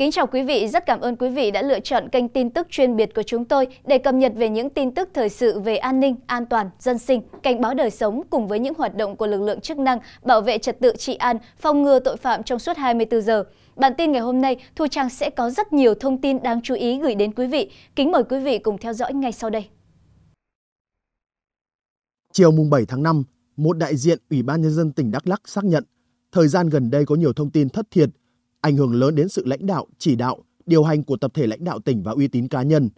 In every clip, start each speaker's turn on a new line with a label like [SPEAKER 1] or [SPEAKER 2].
[SPEAKER 1] Kính chào quý vị, rất cảm ơn quý vị đã lựa chọn kênh tin tức chuyên biệt của chúng tôi để cập nhật về những tin tức thời sự về an ninh, an toàn, dân sinh, cảnh báo đời sống cùng với những hoạt động của lực lượng chức năng bảo vệ trật tự trị an, phòng ngừa tội phạm trong suốt 24 giờ. Bản tin ngày hôm nay, Thu Trang sẽ có rất nhiều thông tin đáng chú ý gửi đến quý vị. Kính mời quý vị cùng theo dõi ngay sau đây.
[SPEAKER 2] Chiều mùng 7 tháng 5, một đại diện Ủy ban Nhân dân tỉnh Đắk Lắc xác nhận thời gian gần đây có nhiều thông tin thất thiệt ảnh hưởng lớn đến sự lãnh đạo, chỉ đạo, điều hành của tập thể lãnh đạo tỉnh và uy tín cá nhân.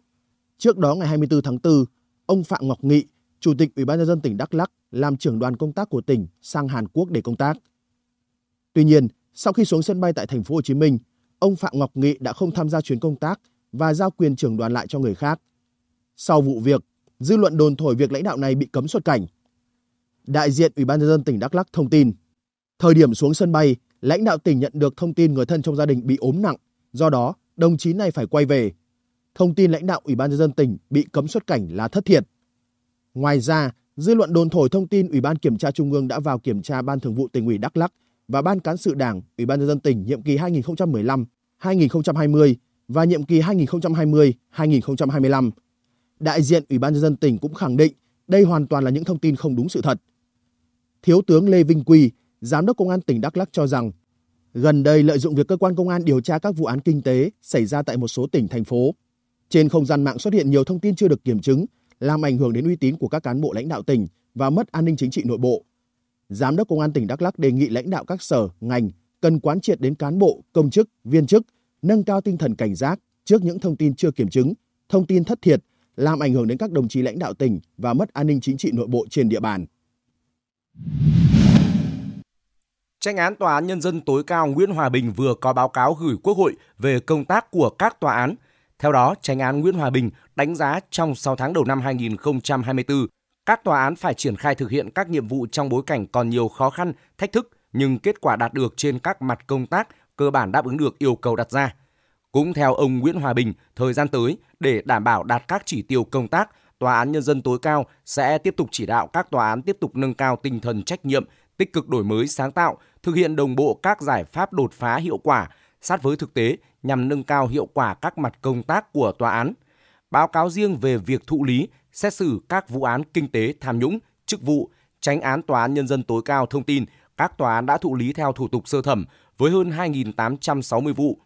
[SPEAKER 2] Trước đó ngày 24 tháng 4, ông Phạm Ngọc Nghị, Chủ tịch Ủy ban nhân dân tỉnh Đắk Lắk làm trưởng đoàn công tác của tỉnh sang Hàn Quốc để công tác. Tuy nhiên, sau khi xuống sân bay tại thành phố Hồ Chí Minh, ông Phạm Ngọc Nghị đã không tham gia chuyến công tác và giao quyền trưởng đoàn lại cho người khác. Sau vụ việc, dư luận đồn thổi việc lãnh đạo này bị cấm xuất cảnh. Đại diện Ủy ban nhân dân tỉnh Đắk Lắk thông tin, thời điểm xuống sân bay, lãnh đạo tỉnh nhận được thông tin người thân trong gia đình bị ốm nặng, do đó đồng chí này phải quay về. Thông tin lãnh đạo Ủy ban nhân dân tỉnh bị cấm xuất cảnh là thất thiệt. Ngoài ra, dư luận đồn thổi thông tin Ủy ban kiểm tra Trung ương đã vào kiểm tra Ban Thường vụ tỉnh ủy Đắk Lắk và Ban cán sự Đảng, Ủy ban nhân dân tỉnh nhiệm kỳ 2015-2020 và nhiệm kỳ 2020-2025. Đại diện Ủy ban nhân dân tỉnh cũng khẳng định đây hoàn toàn là những thông tin không đúng sự thật. Thiếu tướng Lê Vinh Quy, Giám đốc Công an tỉnh Đắk Lắc cho rằng, gần đây lợi dụng việc cơ quan công an điều tra các vụ án kinh tế xảy ra tại một số tỉnh, thành phố, trên không gian mạng xuất hiện nhiều thông tin chưa được kiểm chứng, làm ảnh hưởng đến uy tín của các cán bộ lãnh đạo tỉnh và mất an ninh chính trị nội bộ. Giám đốc Công an tỉnh Đắk Lắc đề nghị lãnh đạo các sở, ngành cần quán triệt đến cán bộ, công chức, viên chức, nâng cao tinh thần cảnh giác trước những thông tin chưa kiểm chứng, thông tin thất thiệt, làm ảnh hưởng đến các đồng chí lãnh đạo tỉnh và mất an ninh chính trị nội bộ trên địa bàn.
[SPEAKER 3] Tranh án Tòa án Nhân dân tối cao Nguyễn Hòa Bình vừa có báo cáo gửi Quốc hội về công tác của các tòa án. Theo đó, Tranh án Nguyễn Hòa Bình đánh giá trong 6 tháng đầu năm 2024, các tòa án phải triển khai thực hiện các nhiệm vụ trong bối cảnh còn nhiều khó khăn, thách thức nhưng kết quả đạt được trên các mặt công tác cơ bản đáp ứng được yêu cầu đặt ra. Cũng theo ông Nguyễn Hòa Bình, thời gian tới để đảm bảo đạt các chỉ tiêu công tác, Tòa án Nhân dân tối cao sẽ tiếp tục chỉ đạo các tòa án tiếp tục nâng cao tinh thần trách nhiệm, tích cực đổi mới sáng tạo, thực hiện đồng bộ các giải pháp đột phá hiệu quả sát với thực tế nhằm nâng cao hiệu quả các mặt công tác của tòa án. Báo cáo riêng về việc thụ lý, xét xử các vụ án kinh tế tham nhũng, chức vụ, tránh án tòa án nhân dân tối cao thông tin các tòa án đã thụ lý theo thủ tục sơ thẩm với hơn 2.860 vụ,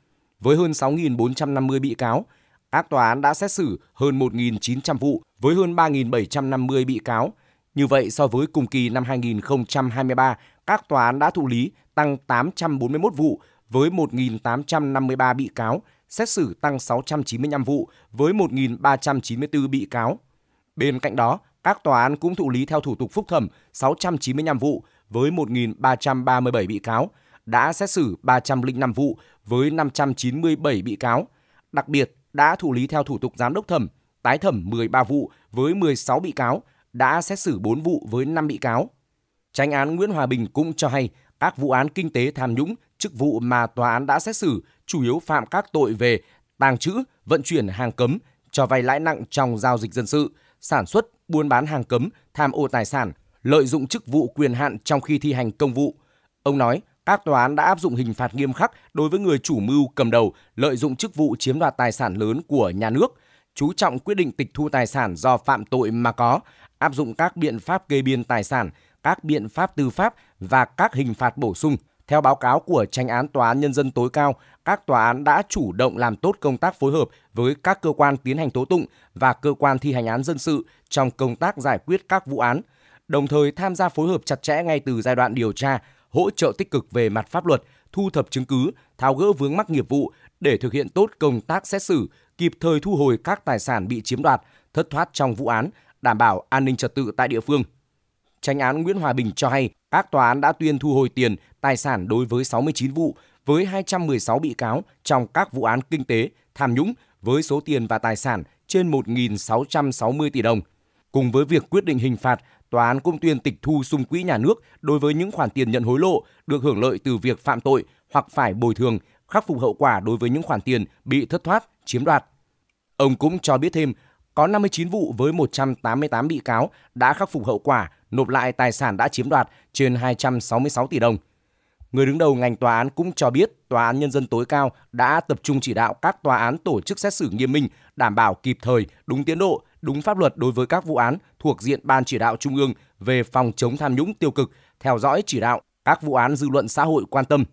[SPEAKER 3] với hơn 6.450 bị cáo. Các tòa án đã xét xử hơn 1.900 vụ với hơn 3.750 bị cáo như vậy, so với cùng kỳ năm 2023, các tòa án đã thụ lý tăng 841 vụ với 1.853 bị cáo, xét xử tăng 695 vụ với 1.394 bị cáo. Bên cạnh đó, các tòa án cũng thụ lý theo thủ tục phúc thẩm 695 vụ với 1.337 bị cáo, đã xét xử 305 vụ với 597 bị cáo. Đặc biệt, đã thụ lý theo thủ tục giám đốc thẩm, tái thẩm 13 vụ với 16 bị cáo, đã xét xử 4 vụ với 5 bị cáo. Tranh án Nguyễn Hòa Bình cũng cho hay các vụ án kinh tế tham nhũng, chức vụ mà tòa án đã xét xử chủ yếu phạm các tội về tàng trữ, vận chuyển hàng cấm, cho vay lãi nặng trong giao dịch dân sự, sản xuất, buôn bán hàng cấm, tham ô tài sản, lợi dụng chức vụ quyền hạn trong khi thi hành công vụ. Ông nói, các tòa án đã áp dụng hình phạt nghiêm khắc đối với người chủ mưu cầm đầu lợi dụng chức vụ chiếm đoạt tài sản lớn của nhà nước, chú trọng quyết định tịch thu tài sản do phạm tội mà có, áp dụng các biện pháp kê biên tài sản, các biện pháp tư pháp và các hình phạt bổ sung. Theo báo cáo của tranh án Tòa án Nhân dân tối cao, các tòa án đã chủ động làm tốt công tác phối hợp với các cơ quan tiến hành tố tụng và cơ quan thi hành án dân sự trong công tác giải quyết các vụ án, đồng thời tham gia phối hợp chặt chẽ ngay từ giai đoạn điều tra, hỗ trợ tích cực về mặt pháp luật, thu thập chứng cứ, tháo gỡ vướng mắc nghiệp vụ để thực hiện tốt công tác xét xử, kịp thời thu hồi các tài sản bị chiếm đoạt, thất thoát trong vụ án, đảm bảo an ninh trật tự tại địa phương. Tranh án Nguyễn Hòa Bình cho hay các tòa án đã tuyên thu hồi tiền, tài sản đối với 69 vụ với 216 bị cáo trong các vụ án kinh tế, tham nhũng với số tiền và tài sản trên 1.660 tỷ đồng. Cùng với việc quyết định hình phạt, tòa án cũng tuyên tịch thu xung quỹ nhà nước đối với những khoản tiền nhận hối lộ được hưởng lợi từ việc phạm tội hoặc phải bồi thường, khắc phục hậu quả đối với những khoản tiền bị thất thoát, chiếm đoạt. Ông cũng cho biết thêm có 59 vụ với 188 bị cáo đã khắc phục hậu quả, nộp lại tài sản đã chiếm đoạt trên 266 tỷ đồng. Người đứng đầu ngành tòa án cũng cho biết Tòa án Nhân dân tối cao đã tập trung chỉ đạo các tòa án tổ chức xét xử nghiêm minh, đảm bảo kịp thời, đúng tiến độ, đúng pháp luật đối với các vụ án thuộc diện Ban chỉ đạo Trung ương về phòng chống tham nhũng tiêu cực, theo dõi chỉ đạo các vụ án dư luận xã hội quan tâm.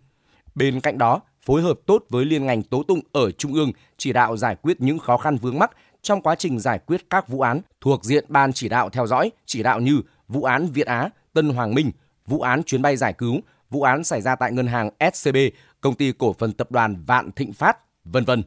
[SPEAKER 3] Bên cạnh đó, phối hợp tốt với liên ngành tố tụng ở Trung ương chỉ đạo giải quyết những khó khăn vướng mắc trong quá trình giải quyết các vụ án thuộc diện ban chỉ đạo theo dõi, chỉ đạo như vụ án Việt Á, Tân Hoàng Minh, vụ án chuyến bay giải cứu, vụ án xảy ra tại ngân hàng SCB, công ty cổ phần tập đoàn Vạn Thịnh Phát, vân vân.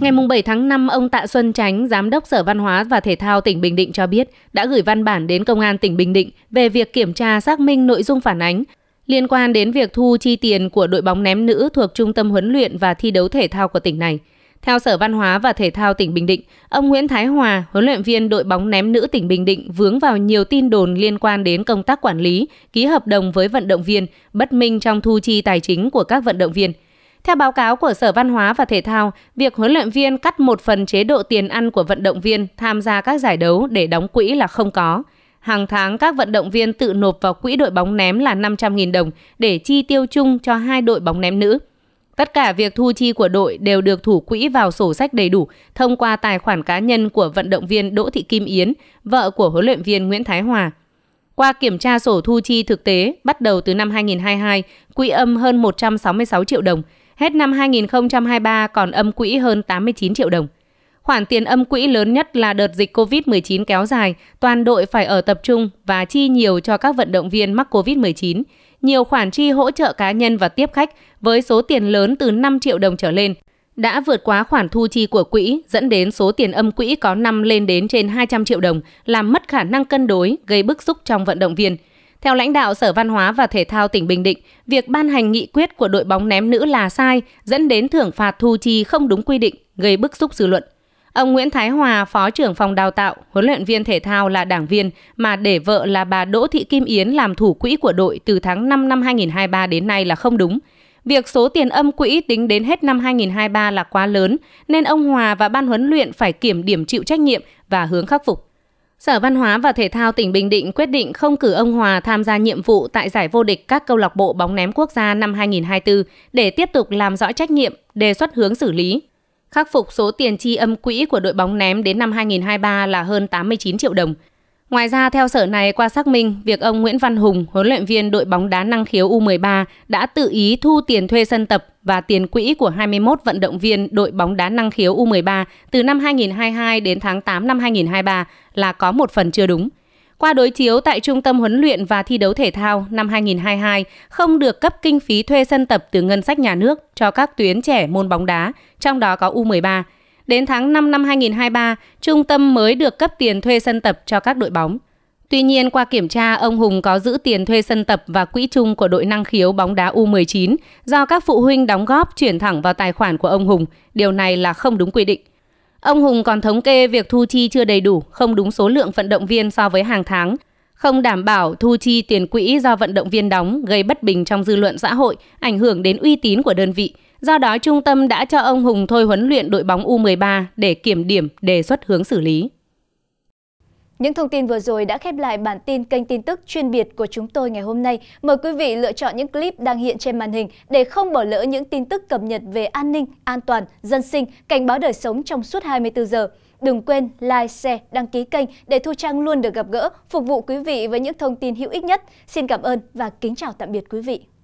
[SPEAKER 1] Ngày 7 tháng 5, ông Tạ Xuân Tránh, Giám đốc Sở Văn hóa và Thể thao tỉnh Bình Định cho biết đã gửi văn bản đến Công an tỉnh Bình Định về việc kiểm tra xác minh nội dung phản ánh liên quan đến việc thu chi tiền của đội bóng ném nữ thuộc Trung tâm Huấn luyện và Thi đấu Thể thao của tỉnh này. Theo Sở Văn hóa và Thể thao tỉnh Bình Định, ông Nguyễn Thái Hòa, huấn luyện viên đội bóng ném nữ tỉnh Bình Định vướng vào nhiều tin đồn liên quan đến công tác quản lý, ký hợp đồng với vận động viên, bất minh trong thu chi tài chính của các vận động viên. Theo báo cáo của Sở Văn hóa và Thể thao, việc huấn luyện viên cắt một phần chế độ tiền ăn của vận động viên tham gia các giải đấu để đóng quỹ là không có. Hàng tháng các vận động viên tự nộp vào quỹ đội bóng ném là 500.000 đồng để chi tiêu chung cho hai đội bóng ném nữ. Tất cả việc thu chi của đội đều được thủ quỹ vào sổ sách đầy đủ thông qua tài khoản cá nhân của vận động viên Đỗ Thị Kim Yến, vợ của huấn luyện viên Nguyễn Thái Hòa. Qua kiểm tra sổ thu chi thực tế, bắt đầu từ năm 2022, quỹ âm hơn 166 triệu đồng, hết năm 2023 còn âm quỹ hơn 89 triệu đồng. Khoản tiền âm quỹ lớn nhất là đợt dịch COVID-19 kéo dài, toàn đội phải ở tập trung và chi nhiều cho các vận động viên mắc COVID-19 nhiều khoản chi hỗ trợ cá nhân và tiếp khách với số tiền lớn từ 5 triệu đồng trở lên đã vượt quá khoản thu chi của quỹ, dẫn đến số tiền âm quỹ có năm lên đến trên 200 triệu đồng, làm mất khả năng cân đối, gây bức xúc trong vận động viên. Theo lãnh đạo Sở Văn hóa và Thể thao tỉnh Bình Định, việc ban hành nghị quyết của đội bóng ném nữ là sai, dẫn đến thưởng phạt thu chi không đúng quy định, gây bức xúc dư luận. Ông Nguyễn Thái Hòa, Phó trưởng phòng đào tạo, huấn luyện viên thể thao là đảng viên mà để vợ là bà Đỗ Thị Kim Yến làm thủ quỹ của đội từ tháng 5 năm 2023 đến nay là không đúng. Việc số tiền âm quỹ tính đến hết năm 2023 là quá lớn nên ông Hòa và ban huấn luyện phải kiểm điểm chịu trách nhiệm và hướng khắc phục. Sở Văn hóa và Thể thao tỉnh Bình Định quyết định không cử ông Hòa tham gia nhiệm vụ tại giải vô địch các câu lạc bộ bóng ném quốc gia năm 2024 để tiếp tục làm rõ trách nhiệm, đề xuất hướng xử lý khắc phục số tiền chi âm quỹ của đội bóng ném đến năm 2023 là hơn 89 triệu đồng. Ngoài ra, theo sở này, qua xác minh, việc ông Nguyễn Văn Hùng, huấn luyện viên đội bóng đá năng khiếu U13, đã tự ý thu tiền thuê sân tập và tiền quỹ của 21 vận động viên đội bóng đá năng khiếu U13 từ năm 2022 đến tháng 8 năm 2023 là có một phần chưa đúng – qua đối chiếu tại Trung tâm Huấn luyện và Thi đấu Thể thao năm 2022 không được cấp kinh phí thuê sân tập từ ngân sách nhà nước cho các tuyến trẻ môn bóng đá, trong đó có U13. Đến tháng 5 năm 2023, trung tâm mới được cấp tiền thuê sân tập cho các đội bóng. Tuy nhiên, qua kiểm tra, ông Hùng có giữ tiền thuê sân tập và quỹ chung của đội năng khiếu bóng đá U19 do các phụ huynh đóng góp chuyển thẳng vào tài khoản của ông Hùng. Điều này là không đúng quy định. Ông Hùng còn thống kê việc thu chi chưa đầy đủ, không đúng số lượng vận động viên so với hàng tháng, không đảm bảo thu chi tiền quỹ do vận động viên đóng gây bất bình trong dư luận xã hội, ảnh hưởng đến uy tín của đơn vị. Do đó, trung tâm đã cho ông Hùng thôi huấn luyện đội bóng U13 để kiểm điểm, đề xuất hướng xử lý. Những thông tin vừa rồi đã khép lại bản tin kênh tin tức chuyên biệt của chúng tôi ngày hôm nay. Mời quý vị lựa chọn những clip đang hiện trên màn hình để không bỏ lỡ những tin tức cập nhật về an ninh, an toàn, dân sinh, cảnh báo đời sống trong suốt 24 giờ. Đừng quên like, share, đăng ký kênh để Thu Trang luôn được gặp gỡ, phục vụ quý vị với những thông tin hữu ích nhất. Xin cảm ơn và kính chào tạm biệt quý vị.